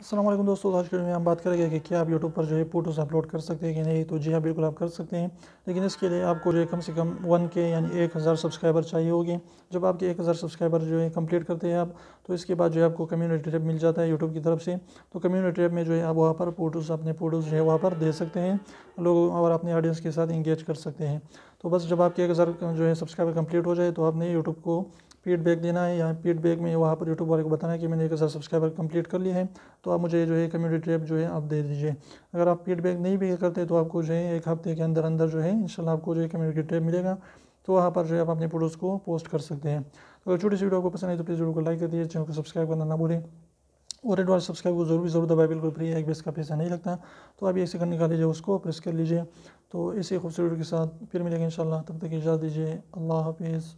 असलम दोस्तों आज के में हम बात करेंगे कि क्या आप YouTube पर जो है फोटोज़ अपलोड कर सकते हैं कि नहीं तो जी हाँ बिल्कुल आप कर सकते हैं लेकिन इसके लिए आपको जो है कम से कम वन के यानी एक हज़ार सब्सक्राइबर चाहिए होगी जब आपके एक हज़ार सब्सक्राइबर जो है कंप्लीट करते हैं आप तो इसके बाद जो है आपको कम्युनिटी टैब मिल जाता है यूट्यूब की तरफ से तो कम्युनिटी टैब में जो है आप वहाँ पर फोटोज़ अपने फोटोज़ जो है वहाँ पर दे सकते हैं लोगों और अपने ऑडियंस के साथ इंगेज कर सकते हैं तो बस जब आपके एक हज़ार जो है सब्सक्राइबर कम्प्लीट हो जाए तो आपने यूट्यूब को फीडबैक देना है यहाँ फीडबैक में वहाँ पर यूट्यूब वाले को बताना है कि मैंने एक हज़ार सब्सक्राइबर कंप्लीट कर लिए हैं तो आप मुझे जो है कम्युनिटी टैब जो है आप दे दीजिए अगर आप फीडबैक नहीं भी करते तो आपको जो है एक हफ्ते के अंदर अंदर जो है इंशाल्लाह आपको जो है कम्युनिटी टैब मिलेगा तो वहाँ पर जो है आप अपने फोटोज़ को पोस्ट कर सकते हैं तो अगर छोटी सी वीडियो तो को पसंद है तो प्लीज़ वीडियो को लाइक कर दीजिए चैनल को सब्सक्राइब करना ना भूलें और रेड वाला सब्सक्राइब को जरूर जरूर दबाए बिल्कुल फ्री है एक बेस का पैसा नहीं लगता तो आप एक सेकंड निकाल लीजिए उसको प्रेस कर लीजिए तो इसी खूबसूरत के साथ फिर मिलेंगे इंशाल्लाह तब तक इजाज़त दीजिए अल्लाह हाफिज़